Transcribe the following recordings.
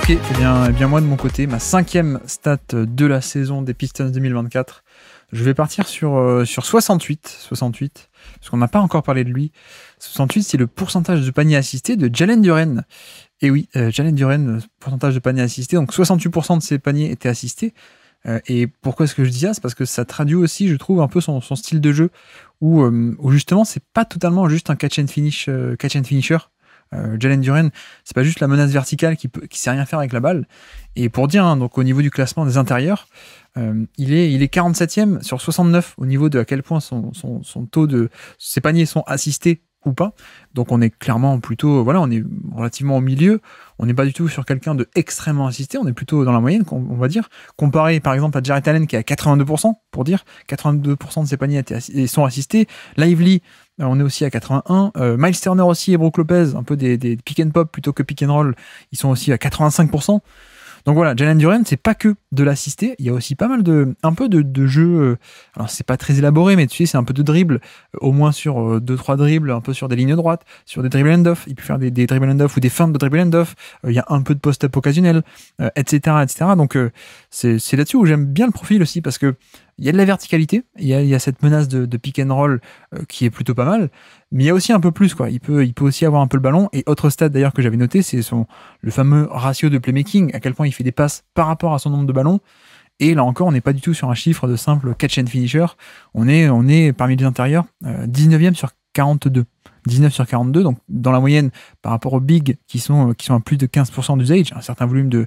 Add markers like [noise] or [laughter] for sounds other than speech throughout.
Ok, et eh bien, eh bien moi de mon côté, ma cinquième stat de la saison des Pistons 2024, je vais partir sur, euh, sur 68, 68, parce qu'on n'a pas encore parlé de lui. 68, c'est le pourcentage de paniers assistés de Jalen Duren. Et eh oui, euh, Jalen Duren, euh, pourcentage de paniers assistés, donc 68% de ses paniers étaient assistés. et pourquoi est-ce que je dis ça C'est parce que ça traduit aussi, je trouve, un peu son, style de jeu, où, où justement, c'est pas totalement juste un catch and finish, catch and finisher euh, Jalen Duren, c'est pas juste la menace verticale qui, sait rien faire avec la balle. Et pour dire, hein, donc au niveau du classement des intérieurs, euh, il, est, il est 47e sur 69 au niveau de à quel point son, taux de ses paniers sont assistés ou pas. Donc on est clairement plutôt, voilà, on est relativement au milieu. On n'est pas du tout sur quelqu'un de extrêmement assisté. On est plutôt dans la moyenne, on va dire. Comparé par exemple à Jared Allen qui a à 82%, pour dire, 82% de ses paniers sont assistés. Lively, on est aussi à 81. Euh, Miles Turner aussi et Brook Lopez, un peu des, des, pick and pop plutôt que pick and roll, ils sont aussi à 85%. Donc voilà, Jalen Duran, c'est pas que de l'assister, il y a aussi pas mal de, un peu de, de jeux, euh, alors c'est pas très élaboré, mais tu sais, c'est un peu de dribble, euh, au moins sur 2-3 dribbles, un peu sur des lignes droites, sur des dribble end-off, il peut faire des, des dribble off ou des feintes de dribble end-off, il y a un peu de post-up occasionnel, etc., etc. Donc c'est là-dessus où j'aime bien le profil aussi, parce que il y a de la verticalité, il y a, cette menace de, pick and roll euh, qui est plutôt pas mal, mais il y a aussi un peu plus. Quoi. Il, peut, il peut aussi avoir un peu le ballon. Et autre stade d'ailleurs que j'avais noté, c'est son, le fameux ratio de playmaking, à quel point il fait des passes par rapport à son nombre de ballons. Et là encore, on n'est pas du tout sur un chiffre de simple catch and finisher. On est, on est parmi les intérieurs, 19e euh, sur 42. 19 sur 42, donc dans la moyenne par rapport aux big qui sont, euh, qui sont à plus de 15% d'usage, un certain volume de,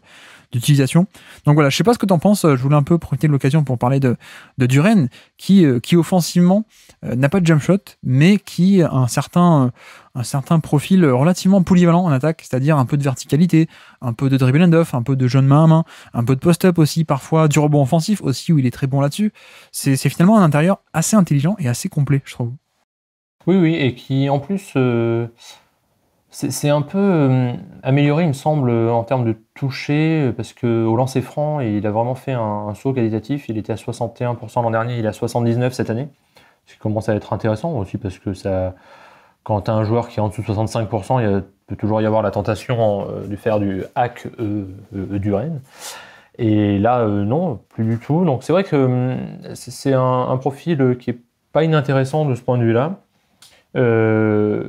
d'utilisation. Donc voilà, je sais pas ce que tu en penses, euh, je voulais un peu profiter de l'occasion pour parler de, de Duren, qui, euh, qui offensivement n'a pas de jump shot, mais qui a un certain, un certain profil relativement polyvalent en attaque, c'est-à-dire un peu de verticalité, un peu de dribble and off, un peu de jeu de main à main, un peu de post-up aussi, parfois du rebond offensif aussi, où il est très bon là-dessus. C'est finalement un intérieur assez intelligent et assez complet, je trouve. Oui, oui, et qui en plus, euh, c'est un peu euh, amélioré, il me semble, euh, en termes de toucher, parce que au lancer franc, il a vraiment fait un, saut qualitatif. Il était à 61% l'an dernier, il est à 79% cette année. Ce qui commence à être intéressant aussi, parce que ça, quand tu as un joueur qui est en dessous de 65%, il peut toujours y avoir la tentation de faire du hack du Rennes. Et là, non, plus du tout. Donc c'est vrai que hum, c'est un, profil qui est pas inintéressant de ce point de vue-là. Euh,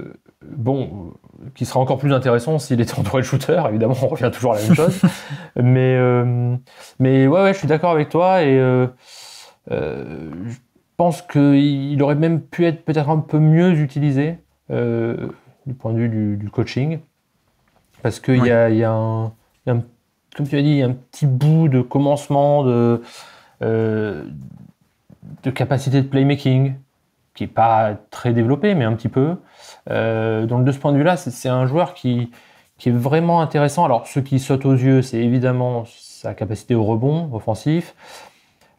bon, qui sera encore plus intéressant s'il est en de shooter, évidemment, on revient toujours à la même chose. [laughs] mais, euh, mais ouais, ouais, je suis d'accord avec toi et euh, je pense qu'il aurait même pu être peut-être un peu mieux utilisé du point de vue du, coaching. Parce qu'il y, a, un, comme tu as dit, un petit bout de commencement de, de capacité de playmaking qui n'est pas très développé, mais un petit peu. Euh, donc de ce point de vue-là, c'est un joueur qui, qui, est vraiment intéressant. Alors ce qui saute aux yeux, c'est évidemment sa capacité au rebond offensif.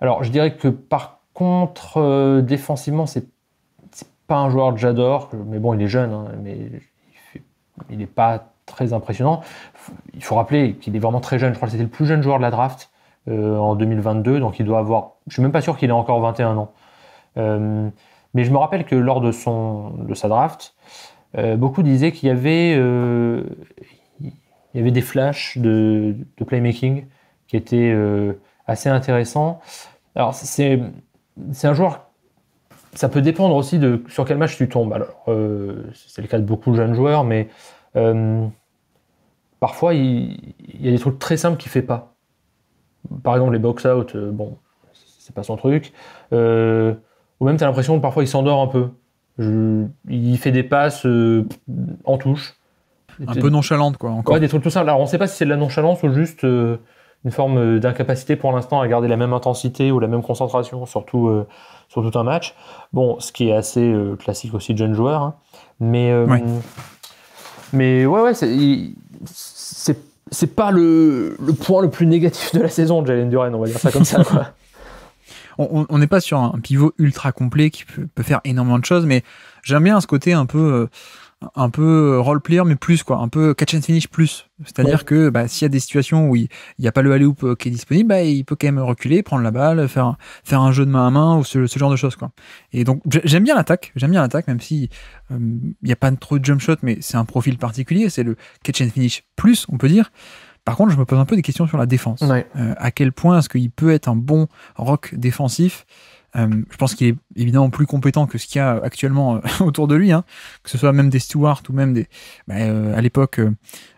Alors je dirais que par contre, euh, défensivement, défensivement, c'est pas un joueur que j'adore, mais bon, il est jeune, hein, mais il n'est pas très impressionnant. Il faut rappeler qu'il est vraiment très jeune. Je crois que c'était le plus jeune joueur de la draft euh, en 2022, donc il doit avoir. Je suis même pas sûr qu'il ait encore 21 ans. Euh, mais je me rappelle que lors de, son, sa draft, euh, beaucoup disaient qu'il y avait, euh, y avait des flashs de, de playmaking qui étaient euh, assez intéressants. Alors, c'est, un joueur. Ça peut dépendre aussi de sur quel match tu tombes. Alors, c'est le cas de beaucoup de jeunes joueurs, mais parfois, il, y a des trucs très simples qu'il ne fait pas. Par exemple, les box-out, bon, c'est pas son truc ou même tu as l'impression que parfois il s'endort un peu. il fait des passes euh, en touche. Un peu nonchalante, quoi. Encore. Ouais, des trucs tout simples. Alors on ne sait pas si c'est de la nonchalance ou juste euh, une forme euh, d'incapacité pour l'instant à garder la même intensité ou la même concentration surtout sur tout un match. Bon, ce qui est assez classique aussi de jeunes joueurs. Hein. Mais, ouais. mais ouais, ouais, c'est. pas le, le, point le plus négatif de la saison de Jalen Duran, on va dire ça comme ça. Quoi. [laughs] on n'est pas sur un pivot ultra complet qui peut, faire énormément de choses, mais j'aime bien ce côté un peu, euh, un peu role player, mais plus quoi, un peu catch and finish plus. C'est-à-dire que bah, s'il y a des situations où il n'y a pas le alley-oop euh, qui est disponible, bah, il peut quand même reculer, prendre la balle, faire, faire un jeu de main à main ou ce, genre de choses. Quoi. Et donc j'aime bien l'attaque, j'aime bien l'attaque, même si euh, il n'y a pas trop de jump shot, mais c'est un profil particulier, c'est le catch and finish plus, on peut dire. Par contre, je me pose un peu des questions sur la défense. Euh, à quel point est-ce qu'il peut être un bon rock défensif euh, je pense qu'il est évidemment plus compétent que ce qu'il y a actuellement euh, [laughs] autour de lui, hein. que ce soit même des Stewart ou même des. Bah, à l'époque,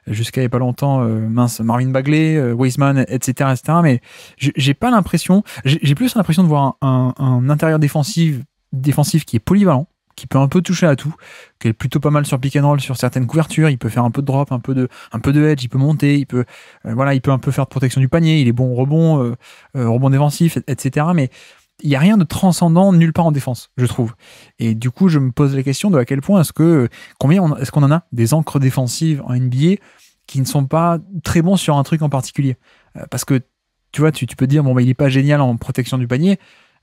jusqu'à il n'y a pas longtemps, mince, Marvin Bagley, Weisman, etc., etc. Mais j'ai pas l'impression, j'ai plus l'impression de voir un, un, intérieur défensif, défensif qui est polyvalent, qui peut un peu toucher à tout, qui est plutôt pas mal sur pick and roll, sur certaines couvertures. Il peut faire un peu de drop, un peu de, un peu de edge, il peut monter, il peut, euh, voilà, il peut un peu faire de protection du panier. Il est bon au rebond, euh, euh, rebond défensif, etc. Mais il n'y a rien de transcendant nulle part en défense, je trouve. Et du coup, je me pose la question de à quel point est-ce que combien est-ce qu'on en a des encres défensives en NBA qui ne sont pas très bons sur un truc en particulier, parce que tu vois, tu, peux dire bon, bah, il n'est pas génial en protection du panier.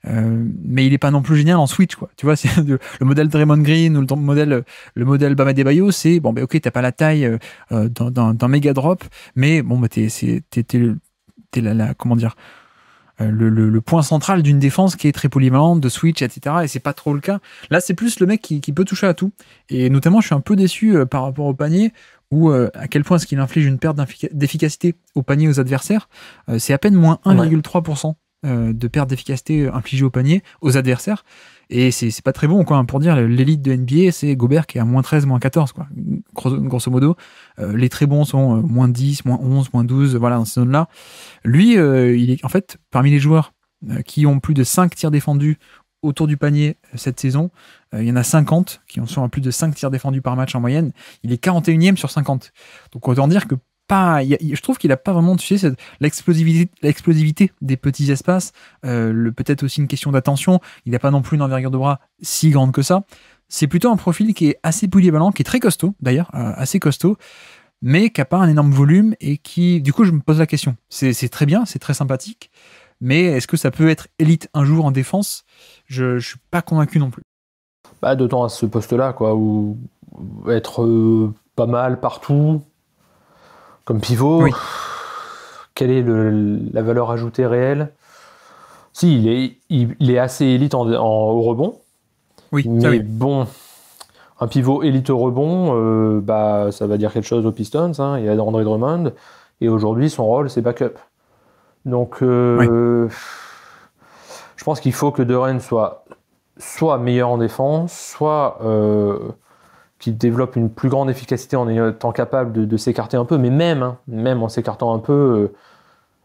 Euh, mais il est pas non plus génial en Switch, quoi. Tu vois, [laughs] c'est le, modèle Draymond Green ou le, modèle, le modèle Bama Bayo, c'est bon, ben ok, t'as pas la taille euh, euh d'un méga drop, mais bon, bah, t'es la, la, comment dire, euh, le, le, point central d'une défense qui est très polyvalente, de switch, etc. Et c'est pas trop le cas. Là, c'est plus le mec qui, qui, peut toucher à tout. Et notamment, je suis un peu déçu par rapport au panier, ou à quel point est-ce qu'il inflige une perte d'efficacité au panier aux adversaires. c'est à peine moins 1,3%. Euh, de perte d'efficacité euh, infligée au panier aux adversaires. Et c'est pas très bon, quoi. Hein, pour dire, l'élite de NBA, c'est Gobert qui est à moins 13, moins 14, quoi. Grosso, modo, euh, les très bons sont moins 10, moins 11, moins 12, voilà, dans ces zones-là. Lui, il est, en fait, parmi les joueurs qui ont plus de 5 tirs défendus autour du panier cette saison, il y en a 50 qui en sont à plus de 5 tirs défendus par match en moyenne. Il est 41e sur 50. Donc, autant dire que pas, je trouve qu'il a pas vraiment touché l'explosivité des petits espaces. Euh, peut-être aussi une question d'attention. Il n'a pas non plus une envergure de bras si grande que ça. C'est plutôt un profil qui est assez polyvalent, qui est très costaud d'ailleurs, euh, assez costaud, mais qui n'a pas un énorme volume et qui, du coup, je me pose la question. C'est très bien, c'est très sympathique, mais est-ce que ça peut être élite un jour en défense Je ne suis pas convaincu non plus. Bah, d'autant à ce poste-là, quoi, où être euh, pas mal partout, comme pivot. Quelle est la valeur ajoutée réelle Si, il est, il, est assez élite au rebond. Oui, mais bon, un pivot élite au rebond, euh, bah, ça va dire quelque chose aux Pistons hein, et a André Drummond. Et aujourd'hui, son rôle, c'est backup. Donc, euh, je pense qu'il faut que Duren soit soit meilleur en défense, soit euh, qui développe une plus grande efficacité en étant capable de, s'écarter un peu, mais même, hein, même en s'écartant un peu, euh,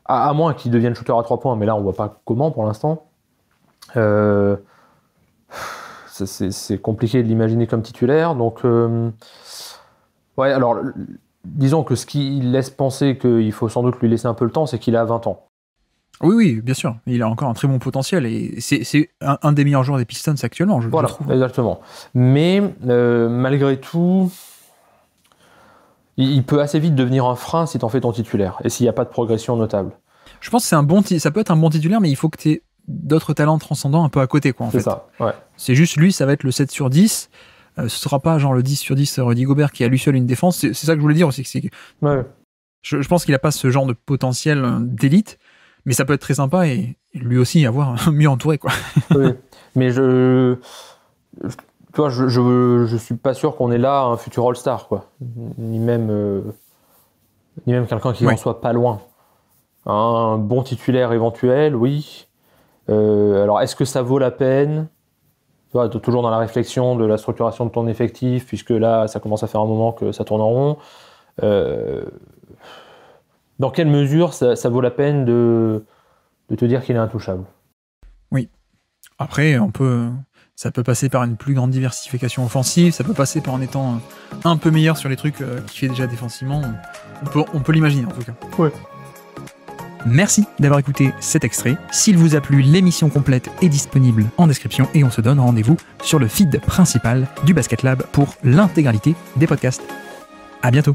à, moins qu'il devienne shooter à trois points, mais là on voit pas comment pour l'instant. Euh, c'est compliqué de l'imaginer comme titulaire, donc euh, ouais, alors disons que ce qui laisse penser qu'il faut sans doute lui laisser un peu le temps, c'est qu'il a 20 ans. Oui, oui, bien sûr. Il a encore un très bon potentiel et c'est un, des meilleurs joueurs des Pistons actuellement, je voilà, le trouve. Exactement. Mais euh, malgré tout, il, peut assez vite devenir un frein si t'en fais ton titulaire et s'il n'y a pas de progression notable. Je pense que c'est un bon, ça peut être un bon titulaire, mais il faut que tu aies d'autres talents transcendants un peu à côté, quoi. C'est ça. C'est juste lui, ça va être le 7 sur 10. Ce euh, ce sera pas genre le 10 sur 10 Rudy Gobert qui a lui seul une défense. C'est ça que je voulais dire aussi. je, je, pense qu'il n'a pas ce genre de potentiel euh, d'élite mais ça peut être très sympa et lui aussi avoir [laughs] mieux entouré quoi. Mais je, toi, je, je, suis pas sûr qu'on ait là un futur All-Star quoi, ni même euh, ni même quelqu'un qui n'en soit pas loin. Un bon titulaire éventuel, oui. Euh, alors est-ce que ça vaut la peine toujours dans la réflexion de la structuration de ton effectif, puisque là ça commence à faire un moment que ça tourne en rond. Euh, dans quelle mesure ça, vaut la peine de, te dire qu'il est intouchable Oui. Après, on peut, ça peut passer par une plus grande diversification offensive, ça peut passer par en étant un peu meilleur sur les trucs euh, qu'il fait déjà défensivement. On peut, on peut l'imaginer en tout cas. Merci d'avoir écouté cet extrait. S'il vous a plu, l'émission complète est disponible en description et on se donne rendez-vous sur le feed principal du Basket Lab pour l'intégralité des podcasts. À bientôt.